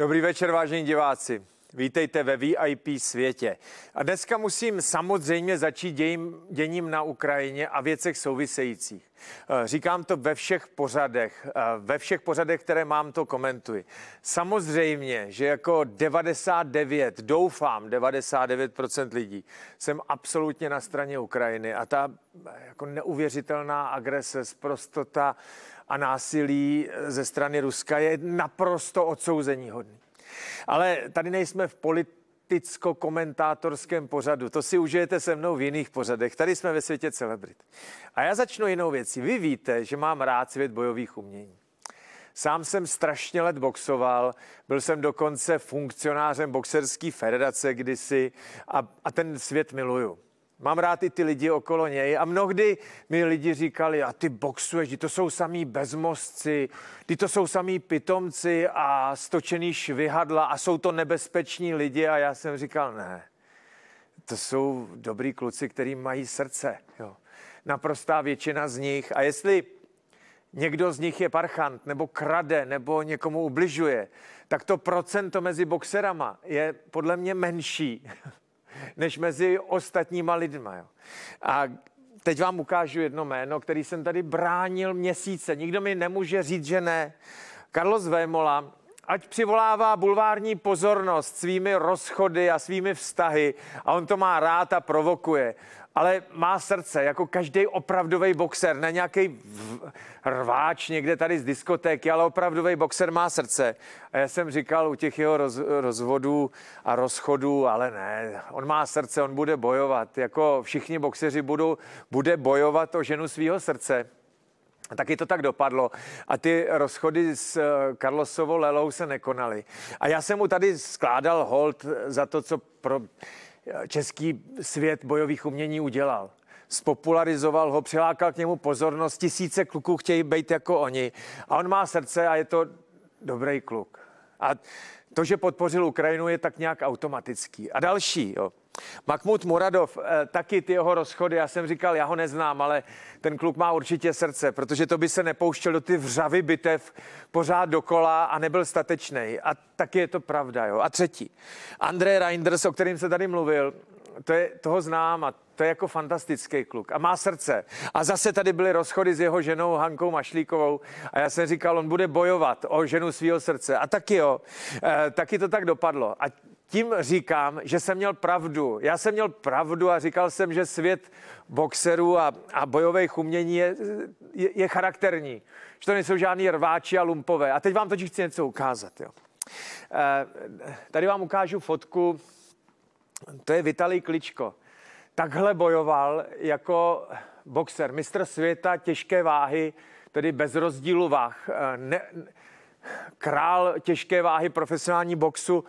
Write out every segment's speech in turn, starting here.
Dobrý večer, vážení diváci. Vítejte ve VIP světě. A dneska musím samozřejmě začít dějím, děním na Ukrajině a věcech souvisejících. Eh, říkám to ve všech pořadech, eh, ve všech pořadech, které mám, to komentuji. Samozřejmě, že jako 99, doufám, 99% lidí jsem absolutně na straně Ukrajiny a ta eh, jako neuvěřitelná agrese, zprostota, a násilí eh, ze strany Ruska je naprosto odsouzení hodný. Ale tady nejsme v politicko-komentátorském pořadu. To si užijete se mnou v jiných pořadech. Tady jsme ve světě celebrit. A já začnu jinou věcí. Vy víte, že mám rád svět bojových umění. Sám jsem strašně let boxoval, byl jsem dokonce funkcionářem boxerské federace kdysi a, a ten svět miluju. Mám rád i ty lidi okolo něj a mnohdy mi lidi říkali, a ty boxuješ, to jsou samý bezmozci, ty to jsou samý pitomci a stočený švihadla a jsou to nebezpeční lidi a já jsem říkal, ne, to jsou dobrý kluci, který mají srdce. Jo. Naprostá většina z nich a jestli někdo z nich je parchant nebo krade nebo někomu ubližuje, tak to procento mezi boxerama je podle mě menší než mezi ostatníma lidma. Jo. A teď vám ukážu jedno jméno, který jsem tady bránil měsíce. Nikdo mi nemůže říct, že ne. Carlos Vémola, ať přivolává bulvární pozornost svými rozchody a svými vztahy a on to má rád a provokuje ale má srdce, jako každý opravdový boxer, ne nějaký rváč někde tady z diskotéky, ale opravdový boxer má srdce. A já jsem říkal u těch jeho roz, rozvodů a rozchodů, ale ne, on má srdce, on bude bojovat, jako všichni boxeři budou, bude bojovat o ženu svého srdce. A taky to tak dopadlo. A ty rozchody s eh, Karlosovou Lelou se nekonaly. A já jsem mu tady skládal hold za to, co pro, český svět bojových umění udělal spopularizoval ho, přilákal k němu pozornost. Tisíce kluků chtějí být jako oni. A on má srdce a je to dobrý kluk. A to, že podpořil Ukrajinu, je tak nějak automatický. A další, jo. Makmut Muradov, eh, taky ty jeho rozchody, já jsem říkal, já ho neznám, ale ten kluk má určitě srdce, protože to by se nepouštěl do ty vřavy bitev pořád dokola a nebyl statečný. A taky je to pravda. Jo. A třetí, Andrej Reinders, o kterým se tady mluvil, to je, toho znám a to je jako fantastický kluk a má srdce. A zase tady byly rozchody s jeho ženou Hankou Mašlíkovou a já jsem říkal, on bude bojovat o ženu svého srdce. A taky jo, eh, taky to tak dopadlo. A tím říkám, že jsem měl pravdu. Já jsem měl pravdu a říkal jsem, že svět boxerů a, a bojových umění je, je, je charakterní. Že to nejsou žádný rváči a lumpové. A teď vám totiž chci něco ukázat. Jo. E, tady vám ukážu fotku. To je Vitalij Kličko. Takhle bojoval jako boxer, mistr světa těžké váhy, tedy bez rozdílu váh. Eh, ne, král těžké váhy profesionální boxu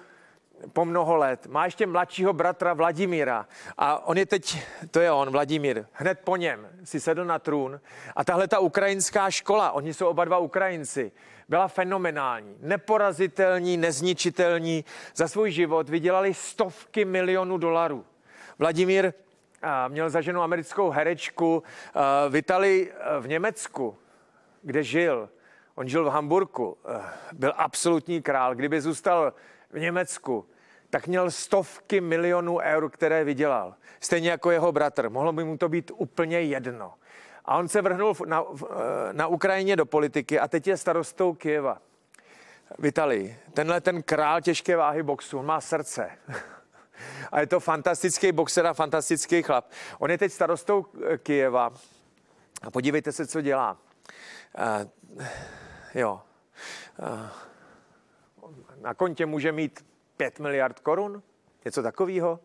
po mnoho let. Má ještě mladšího bratra Vladimíra a on je teď, to je on, Vladimír, hned po něm si sedl na trůn a tahle ta ukrajinská škola, oni jsou oba dva Ukrajinci, byla fenomenální, neporazitelní, nezničitelní. Za svůj život vydělali stovky milionů dolarů. Vladimír eh, měl za ženu americkou herečku eh, v eh, v Německu, kde žil. On žil v Hamburku, byl absolutní král. Kdyby zůstal v Německu, tak měl stovky milionů eur, které vydělal. Stejně jako jeho bratr. Mohlo by mu to být úplně jedno. A on se vrhnul na, eh, na Ukrajině do politiky a teď je starostou Kieva Vitali. Tenhle ten král těžké váhy boxu, on má srdce. A je to fantastický boxer a fantastický chlap. On je teď starostou eh, Kyjeva. A podívejte se, co dělá. Uh, jo. Uh, na kontě může mít 5 miliard korun, něco takového.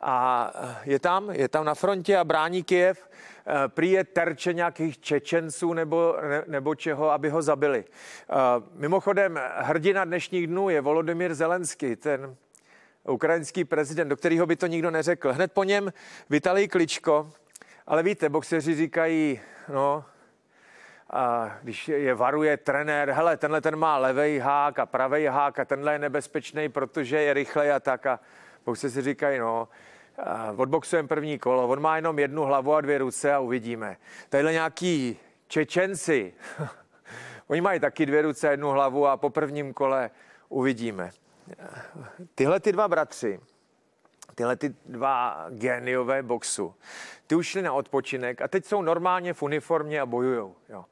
A eh, je tam, je tam na frontě a brání Kiev eh, Prý je terče nějakých Čečenců nebo, ne, nebo čeho, aby ho zabili. Eh, mimochodem, hrdina dnešních dnů je Volodymyr Zelenský, ten ukrajinský prezident, do kterého by to nikdo neřekl. Hned po něm Vitalij Kličko, ale víte, boxeři říkají, no, když je varuje trenér, hele, tenhle ten má levej hák a pravej hák a tenhle je nebezpečný, protože je rychlej a tak. A pouze si říkají, no, odboxujeme první kolo, on má jenom jednu hlavu a dvě ruce a uvidíme. Tadyhle nějaký Čečenci, oni mají taky dvě ruce, jednu hlavu a po prvním kole uvidíme. Tyhle ty dva bratři, tyhle ty dva géniové boxu, ty ušli na odpočinek a teď jsou normálně v uniformě a bojujou. Jo.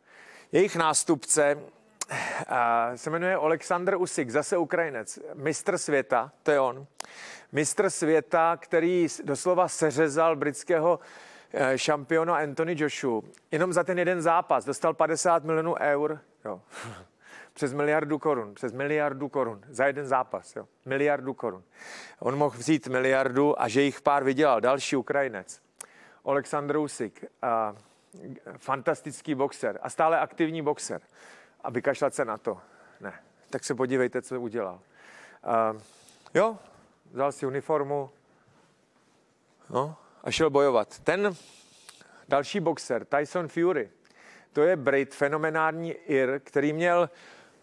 Jejich nástupce eh, se jmenuje Oleksandr Usik, zase Ukrajinec, mistr světa, to je on. Mistr světa, který doslova seřezal britského eh, šampiona Anthony Joshu. Jenom za ten jeden zápas dostal 50 milionů eur. Jo. Přes miliardu korun, přes miliardu korun, za jeden zápas, jo. miliardu korun. On mohl vzít miliardu a že jich pár vydělal, další Ukrajinec. Oleksandr Usik. A fantastický boxer a stále aktivní boxer. A vykašlat se na to. Ne. Tak se podívejte, co udělal. Uh, jo, vzal si uniformu no, a šel bojovat. Ten další boxer, Tyson Fury, to je Brit, fenomenální Ir, který měl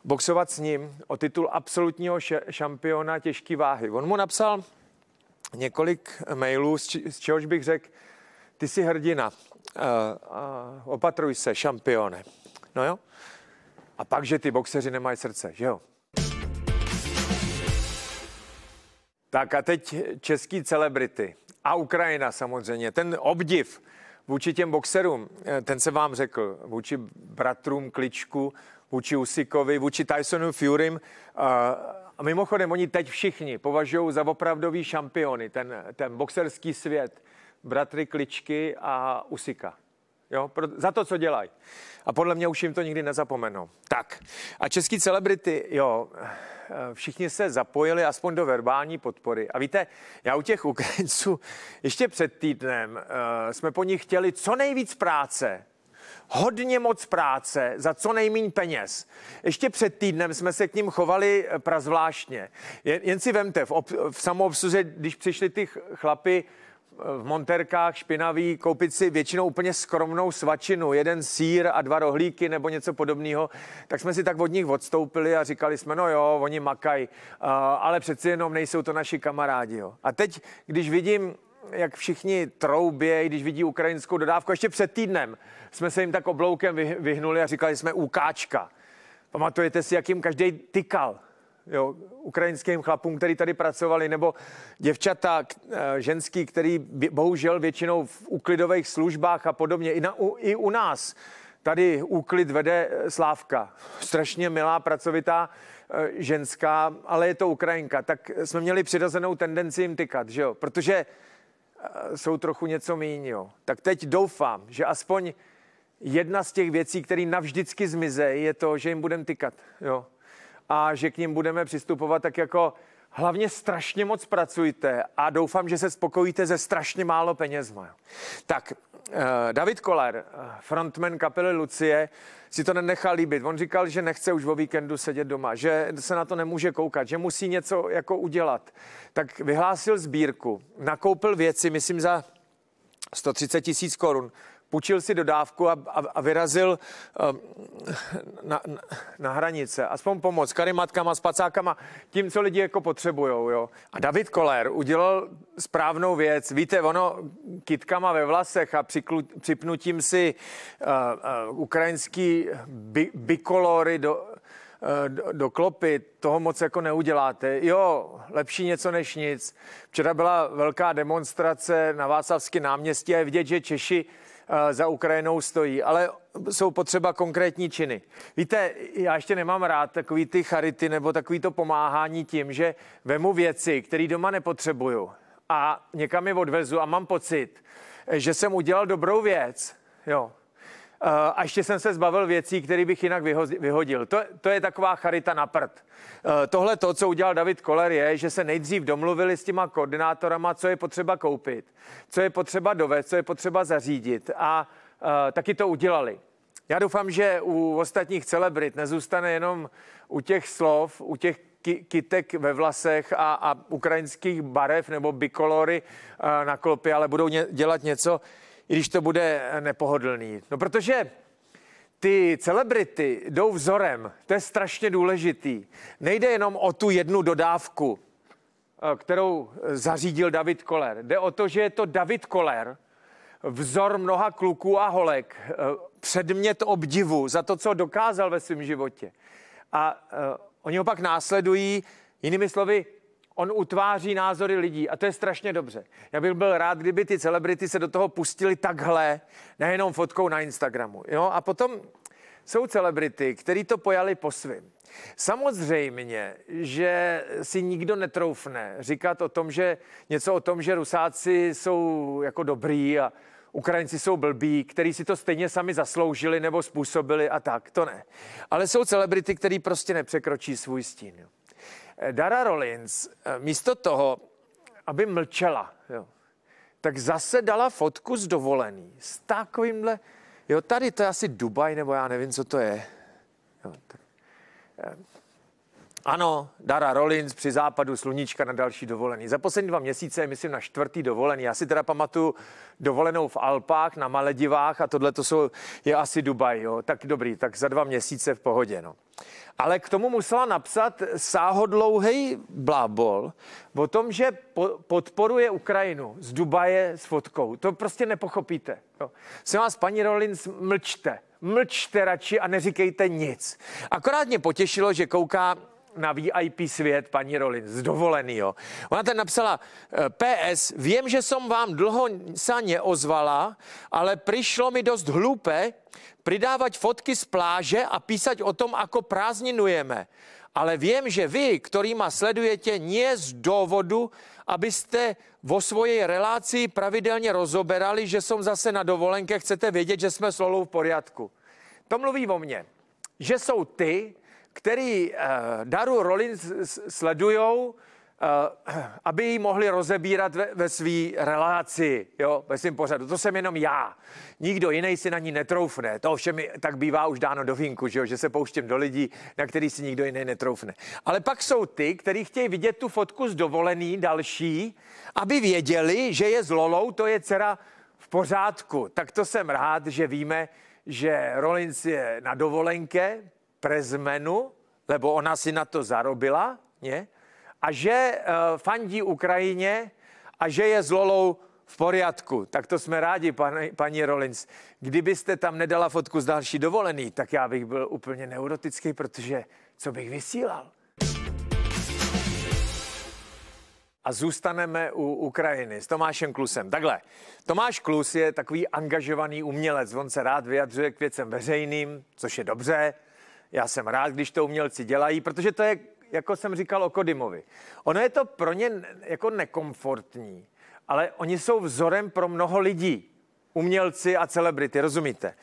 boxovat s ním o titul absolutního šampiona těžké váhy. On mu napsal několik mailů, z čehož bych řekl, ty jsi hrdina, uh, uh, opatruj se, šampione. No jo? A pak, že ty boxeři nemají srdce, že jo? Tak a teď český celebrity a Ukrajina samozřejmě. Ten obdiv vůči těm boxerům, eh, ten se vám řekl, vůči bratrům Kličku, vůči Usikovi, vůči Tysonu Furym. Eh, a mimochodem, oni teď všichni považují za opravdový šampiony ten, ten boxerský svět bratry Kličky a Usika. Jo, pro, za to, co dělají. A podle mě už jim to nikdy nezapomenou. Tak, a český celebrity, jo, eh, všichni se zapojili aspoň do verbální podpory. A víte, já u těch Ukrajinců ještě před týdnem uh, jsme po nich chtěli co nejvíc práce, hodně moc práce za co nejméně peněz. Ještě před týdnem jsme se k ním chovali eh, prazvláštně. Jen, jen si vemte, v, ob, v samoobsluze, když přišli ty chlapy, v monterkách špinavý koupit si většinou úplně skromnou svačinu, jeden sír a dva rohlíky nebo něco podobného, tak jsme si tak od nich odstoupili a říkali jsme, no jo, oni makají, ale přeci jenom nejsou to naši kamarádi. Jo. A teď, když vidím jak všichni troubějí, když vidí ukrajinskou dodávku. Ještě před týdnem jsme se jim tak obloukem vyhnuli a říkali jsme UKáčka. Pamatujete si, jak jim každý tykal? jo, ukrajinským chlapům, který tady pracovali, nebo děvčata eh, ženský, který bohužel většinou v úklidových službách a podobně, i, na, i u nás tady úklid vede eh, Slávka. Strašně milá, pracovitá eh, ženská, ale je to Ukrajinka. Tak jsme měli přirozenou tendenci jim tykat, že jo? Protože jsou trochu něco míň, jo. Tak teď doufám, že aspoň jedna z těch věcí, které navždycky zmizejí, je to, že jim budem tykat, jo a že k ním budeme přistupovat tak jako Hlavně strašně moc pracujte a doufám, že se spokojíte ze strašně málo penězma. Tak, eh, David Koller, eh, frontman kapely Lucie, si to nenechal líbit. On říkal, že nechce už o víkendu sedět doma, že se na to nemůže koukat, že musí něco jako udělat. Tak vyhlásil sbírku, nakoupil věci, myslím za 130 tisíc korun půjčil si dodávku a, a, a vyrazil eh, na, na, na hranice. Aspoň pomoc karimatkama, spacákama, tím, co lidi jako potřebujou. Jo. A David Koller udělal správnou věc. Víte, ono kitkama ve vlasech a přiklu, připnutím si uh, uh, ukrajinský by, bikolory do, do, do klopy, toho moc jako neuděláte. Jo, lepší něco než nic. Včera byla velká demonstrace na Václavském náměstí a je vidět, že Češi uh, Eh, za Ukrajinou stojí, ale jsou potřeba konkrétní činy. Víte, já ještě nemám rád takový ty charity nebo takový to pomáhání tím, že vemu věci, které doma nepotřebuju a někam je odvezu a mám pocit, že jsem udělal dobrou věc. Jo, Eh, a ještě jsem se zbavil věcí, které bych jinak vyhodil. To, to je taková charita na prd. Eh, tohle to, co udělal David Koller, je, že se nejdřív domluvili s těma koordinátorama, co je potřeba koupit, co je potřeba dovést, co je potřeba zařídit a eh, taky to udělali. Já doufám, že u ostatních celebrit nezůstane jenom u těch slov, u těch kytek ve vlasech a, a ukrajinských barev nebo bikolory na klopě, ale budou dělat něco, i když to bude eh, nepohodlný. No protože ty celebrity jdou vzorem, to je strašně důležitý. Nejde jenom o tu jednu dodávku, eh, kterou eh, zařídil David Koller. Jde o to, že je to David Koller, vzor mnoha kluků a holek, předmět obdivu za to, co dokázal ve svém životě. A oni ho pak následují, jinými slovy, On utváří názory lidí a to je strašně dobře. Já bych byl rád, kdyby ty celebrity se do toho pustili takhle, nejenom fotkou na Instagramu. Jo? A potom jsou celebrity, který to pojali po svým. Samozřejmě, že si nikdo netroufne říkat o tom, že něco o tom, že Rusáci jsou jako dobrý a Ukrajinci jsou blbí, který si to stejně sami zasloužili nebo způsobili a tak, to ne. Ale jsou celebrity, který prostě nepřekročí svůj stín. Eh, Dara Rollins eh, místo toho, aby mlčela, jo, tak zase dala fotku z dovolený s takovýmhle, jo, tady to je asi Dubaj, nebo já nevím, co to je. Jo, tak, eh, ano, Dara Rollins při západu sluníčka na další dovolený. Za poslední dva měsíce, myslím, na čtvrtý dovolený. Já si teda pamatuju dovolenou v Alpách, na Maledivách a tohle to jsou, je asi Dubaj, jo. Tak dobrý, tak za dva měsíce v pohodě, no. Ale k tomu musela napsat sáhodlouhej blábol o tom, že po- podporuje Ukrajinu z Dubaje s fotkou. To prostě nepochopíte. Jo. Jsem vás, paní Rollins, mlčte. Mlčte radši a neříkejte nic. Akorát mě potěšilo, že kouká na VIP svět paní z dovolený, jo. Ona tam napsala, eh, PS, vím, že jsem vám dlho sa neozvala, ale přišlo mi dost hlupé pridávat fotky z pláže a písať o tom, ako prázdninujeme. Ale vím, že vy, který ma sledujete, nie z důvodu, abyste vo svojej relácii pravidelně rozoberali, že jsem zase na dovolenke, chcete vědět, že jsme s Lolou v poriadku. To mluví o mně, že jsou ty, který eh, Daru Rollins sledujou, eh, aby ji mohli rozebírat ve, ve své relaci, jo, ve svém pořadu. To jsem jenom já. Nikdo jiný si na ní netroufne. To ovšem tak bývá už dáno do vínku, že, jo, že se pouštím do lidí, na který si nikdo jiný netroufne. Ale pak jsou ty, kteří chtějí vidět tu fotku z dovolený další, aby věděli, že je s Lolou, to je dcera v pořádku. Tak to jsem rád, že víme, že Rollins je na dovolenke, prezmenu, lebo ona si na to zarobila, nie? a že eh, fandí Ukrajině a že je s Lolou v poriadku. Tak to jsme rádi, paní, paní Rollins. Kdybyste tam nedala fotku z další dovolený, tak já bych byl úplně neurotický, protože co bych vysílal? A zůstaneme u Ukrajiny s Tomášem Klusem. Takhle, Tomáš Klus je takový angažovaný umělec. On se rád vyjadřuje k věcem veřejným, což je dobře já jsem rád, když to umělci dělají, protože to je, jako jsem říkal o Kodymovi. Ono je to pro ně jako nekomfortní, ale oni jsou vzorem pro mnoho lidí. Umělci a celebrity, rozumíte?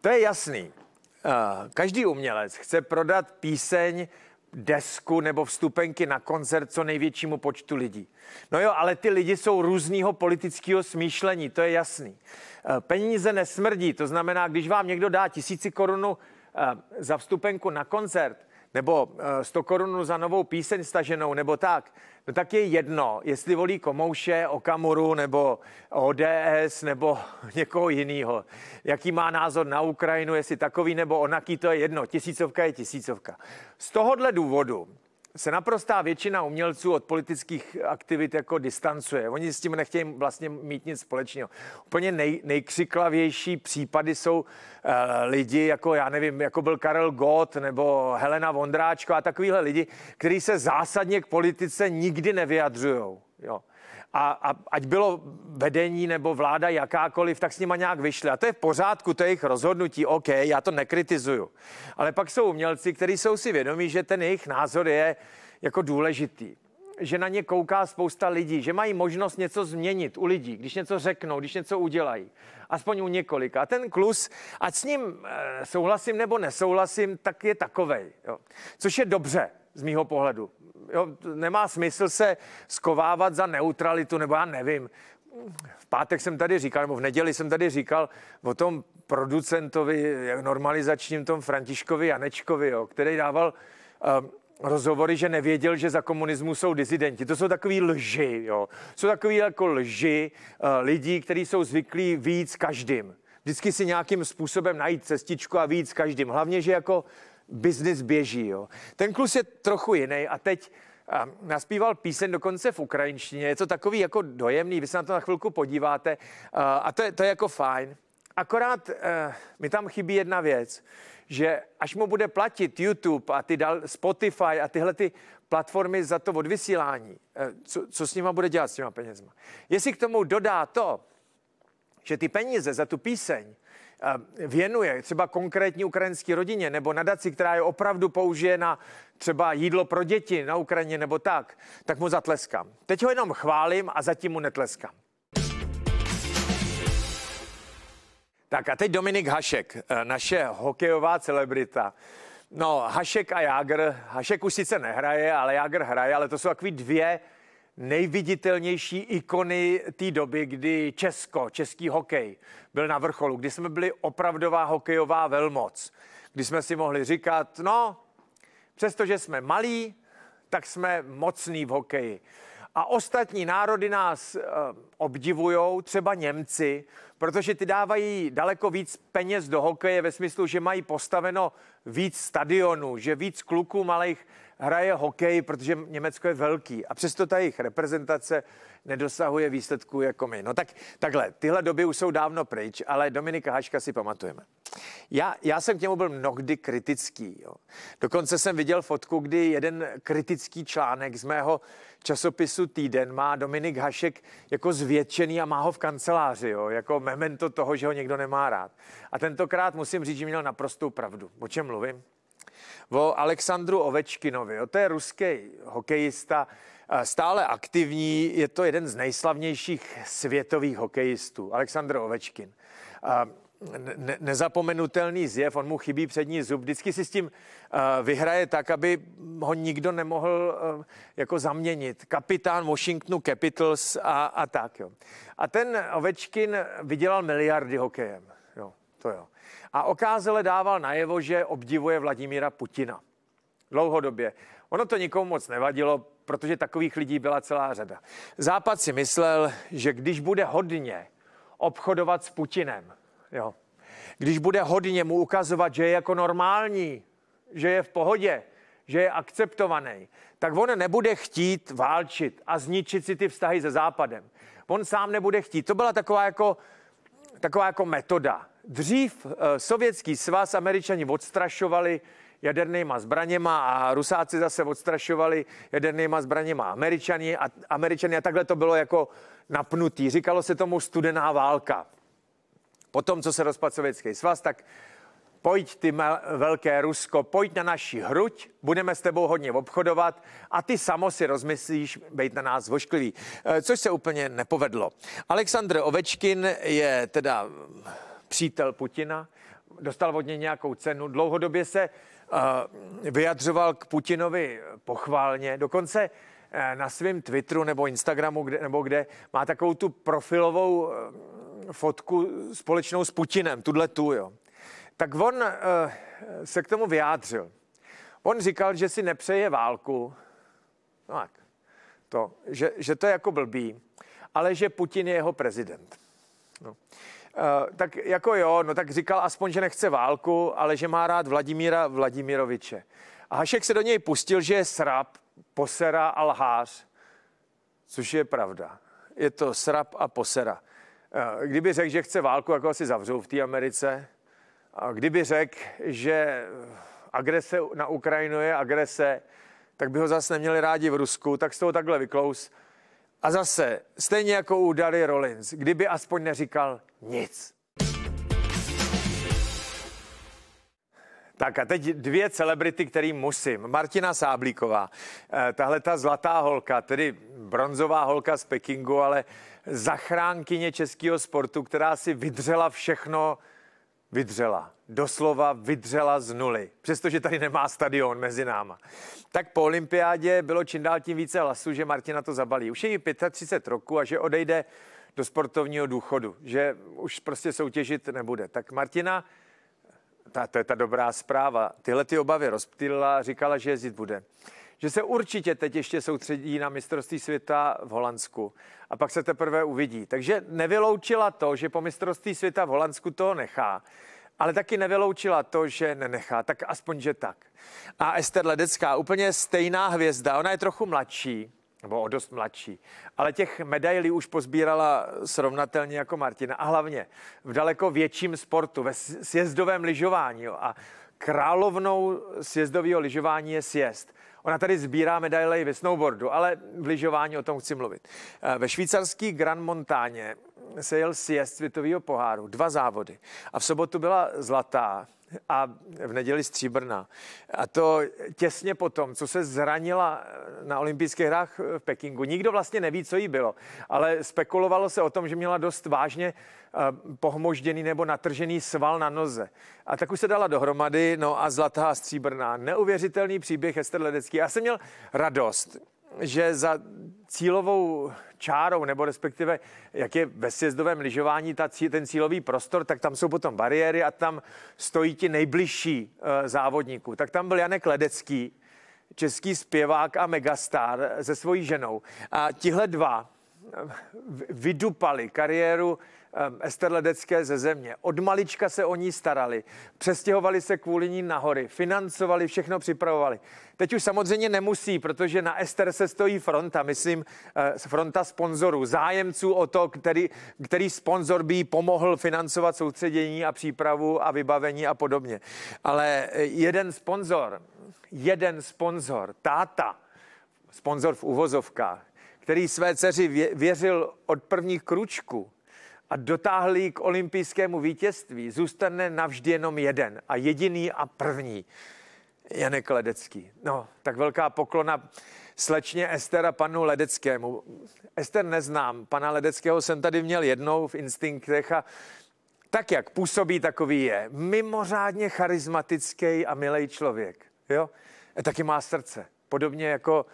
To je jasný. Eh, každý umělec chce prodat píseň, desku nebo vstupenky na koncert co největšímu počtu lidí. No jo, ale ty lidi jsou různýho politického smýšlení, to je jasný. Eh, peníze nesmrdí, to znamená, když vám někdo dá tisíci korunu, Eh, za vstupenku na koncert nebo 100 eh, korun za novou píseň staženou nebo tak, no tak je jedno, jestli volí Komouše, Okamuru nebo ODS nebo někoho jiného. Jaký má názor na Ukrajinu, jestli takový nebo onaký, to je jedno. Tisícovka je tisícovka. Z tohohle důvodu se naprostá většina umělců od politických aktivit jako distancuje. Oni s tím nechtějí vlastně mít nic společného. Úplně nej, nejkřiklavější případy jsou uh, lidi, jako já nevím, jako byl Karel Gott nebo Helena Vondráčko a takovýhle lidi, kteří se zásadně k politice nikdy nevyjadřují. Jo a, a ať bylo vedení nebo vláda jakákoliv, tak s nima nějak vyšli. A to je v pořádku, to je jejich rozhodnutí, OK, já to nekritizuju. Ale pak jsou umělci, kteří jsou si vědomí, že ten jejich názor je jako důležitý že na ně kouká spousta lidí, že mají možnost něco změnit u lidí, když něco řeknou, když něco udělají. Aspoň u několika. A ten klus, ať s ním eh, souhlasím nebo nesouhlasím, tak je takovej. Jo. Což je dobře z mýho pohledu jo, nemá smysl se skovávat za neutralitu, nebo já nevím. V pátek jsem tady říkal, nebo v neděli jsem tady říkal o tom producentovi normalizačním, tom Františkovi Janečkovi, jo, který dával um, rozhovory, že nevěděl, že za komunismu jsou dizidenti. To jsou takový lži, jo. Jsou takový jako lži uh, lidí, kteří jsou zvyklí víc každým. Vždycky si nějakým způsobem najít cestičku a víc každým. Hlavně, že jako biznis běží. Jo. Ten klus je trochu jiný a teď a naspíval píseň dokonce v ukrajinštině. Je to takový jako dojemný, vy se na to na chvilku podíváte a to je, to je jako fajn. Akorát eh, mi tam chybí jedna věc, že až mu bude platit YouTube a ty dal, Spotify a tyhle ty platformy za to odvysílání, eh, co, co s nima bude dělat s těma penězma. Jestli k tomu dodá to, že ty peníze za tu píseň věnuje třeba konkrétní ukrajinské rodině nebo nadaci, která je opravdu použije na třeba jídlo pro děti na Ukrajině nebo tak, tak mu zatleskám. Teď ho jenom chválím a zatím mu netleskám. Tak a teď Dominik Hašek, eh, naše hokejová celebrita. No, Hašek a Jágr. Hašek už sice nehraje, ale Jágr hraje, ale to jsou takový dvě nejviditelnější ikony té doby, kdy Česko, český hokej byl na vrcholu, kdy jsme byli opravdová hokejová velmoc, kdy jsme si mohli říkat, no, přestože jsme malí, tak jsme mocní v hokeji. A ostatní národy nás eh, obdivují, třeba Němci, protože ty dávají daleko víc peněz do hokeje ve smyslu, že mají postaveno víc stadionů, že víc kluků malých hraje hokej, protože Německo je velký a přesto ta jejich reprezentace nedosahuje výsledků jako my. No tak takhle, tyhle doby už jsou dávno pryč, ale Dominika Haška si pamatujeme. Já, já jsem k němu byl mnohdy kritický. Jo. Dokonce jsem viděl fotku, kdy jeden kritický článek z mého časopisu Týden má Dominik Hašek jako zvětšený a má ho v kanceláři, jo, jako memento toho, že ho někdo nemá rád. A tentokrát musím říct, že měl naprostou pravdu. O čem mluvím? O Alexandru Ovečkinovi. O té ruské ruský hokejista, eh, stále aktivní, je to jeden z nejslavnějších světových hokejistů, Aleksandr Ovečkin. Eh, ne, nezapomenutelný zjev, on mu chybí přední zub, vždycky si s tím uh, vyhraje tak, aby ho nikdo nemohl uh, jako zaměnit. Kapitán Washingtonu Capitals a, a tak. Jo. A ten Ovečkin vydělal miliardy hokejem. Jo, to jo. A okázele dával najevo, že obdivuje Vladimíra Putina. Dlouhodobě. Ono to nikomu moc nevadilo, protože takových lidí byla celá řada. Západ si myslel, že když bude hodně obchodovat s Putinem, Jo. Když bude hodně mu ukazovat, že je jako normální, že je v pohodě, že je akceptovaný, tak on nebude chtít válčit a zničit si ty vztahy se Západem. On sám nebude chtít. To byla taková jako, taková jako metoda. Dřív eh, sovětský svaz američani odstrašovali jadernýma zbraněma a rusáci zase odstrašovali jadernýma zbraněma američani a, američani a takhle to bylo jako napnutý. Říkalo se tomu studená válka po tom, co se rozpadl Sovětský svaz, tak pojď ty velké Rusko, pojď na naši hruď, budeme s tebou hodně obchodovat a ty samo si rozmyslíš být na nás vošklivý, e, což se úplně nepovedlo. Aleksandr Ovečkin je teda přítel Putina, dostal od něj nějakou cenu, dlouhodobě se e, vyjadřoval k Putinovi pochválně, dokonce e, na svém Twitteru nebo Instagramu, kde, nebo kde má takovou tu profilovou fotku společnou s Putinem, tuhle tu, jo. Tak on eh, se k tomu vyjádřil. On říkal, že si nepřeje válku, no tak, to, že, že to je jako blbý, ale že Putin je jeho prezident. No. Eh, tak jako jo, no tak říkal aspoň, že nechce válku, ale že má rád Vladimíra Vladimiroviče. A Hašek se do něj pustil, že je srab, posera a lhář, což je pravda. Je to srab a posera. Eh, kdyby řekl, že chce válku, jako asi zavřou v té Americe. A kdyby řekl, že agrese na Ukrajinu je agrese, tak by ho zase neměli rádi v Rusku, tak z toho takhle vyklous. A zase, stejně jako u Dary Rollins, kdyby aspoň neříkal nic. Tak a teď dvě celebrity, který musím. Martina Sáblíková, eh, tahle ta zlatá holka, tedy bronzová holka z Pekingu, ale zachránkyně českého sportu, která si vydřela všechno, vydřela. Doslova vydřela z nuly, přestože tady nemá stadion mezi náma. Tak po olympiádě bylo čím dál tím více hlasů, že Martina to zabalí. Už je jí 35 roku a že odejde do sportovního důchodu, že už prostě soutěžit nebude. Tak Martina, ta, to je ta dobrá zpráva, tyhle ty obavy rozptýlila, říkala, že jezdit bude že se určitě teď ještě soustředí na mistrovství světa v Holandsku a pak se teprve uvidí. Takže nevyloučila to, že po mistrovství světa v Holandsku to nechá, ale taky nevyloučila to, že nenechá, tak aspoň, že tak. A Ester Ledecká, úplně stejná hvězda, ona je trochu mladší, nebo o dost mladší. Ale těch medailí už pozbírala srovnatelně jako Martina. A hlavně v daleko větším sportu, ve sjezdovém lyžování. A královnou sjezdového lyžování je sjezd. Ona tady sbírá medaile i ve snowboardu, ale v lyžování o tom chci mluvit. Eh, ve švýcarský Grand Montáně se jel sjezd světového poháru, dva závody. A v sobotu byla zlatá a v neděli stříbrná. A to těsně potom, co se zranila na olympijských hrách v Pekingu. Nikdo vlastně neví, co jí bylo, ale spekulovalo se o tom, že měla dost vážně eh, pohmožděný nebo natržený sval na noze. A tak už se dala dohromady, no a zlatá a stříbrná. Neuvěřitelný příběh Ester Ledecký. Já jsem měl radost, že za cílovou čárou, nebo respektive jak je ve sjezdovém lyžování ta, ten cílový prostor, tak tam jsou potom bariéry a tam stojí ti nejbližší eh, závodníků. Tak tam byl Janek Ledecký, český zpěvák a megastar eh, se svojí ženou. A tihle dva eh, vydupali kariéru Ehm, Ester Ledecké ze země. Od malička se o ní starali, přestěhovali se kvůli ní nahory, financovali, všechno připravovali. Teď už samozřejmě nemusí, protože na Ester se stojí fronta, myslím, eh, fronta sponzorů, zájemců o to, který, který sponzor by jí pomohl financovat soustředění a přípravu a vybavení a podobně. Ale eh, jeden sponzor, jeden sponzor, táta, sponzor v uvozovkách, který své dceři věřil od prvních kručků, a dotáhli k olympijskému vítězství, zůstane navždy jenom jeden a jediný a první. Janek Ledecký. No, tak velká poklona slečně Estera panu Ledeckému. Ester neznám, pana Ledeckého jsem tady měl jednou v instinktech a tak, jak působí, takový je. Mimořádně charismatický a milý člověk. Jo? A e, taky má srdce. Podobně jako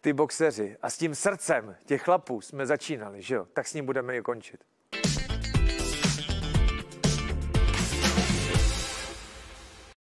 ty boxeři. A s tím srdcem těch chlapů jsme začínali, že jo? Tak s ním budeme i končit.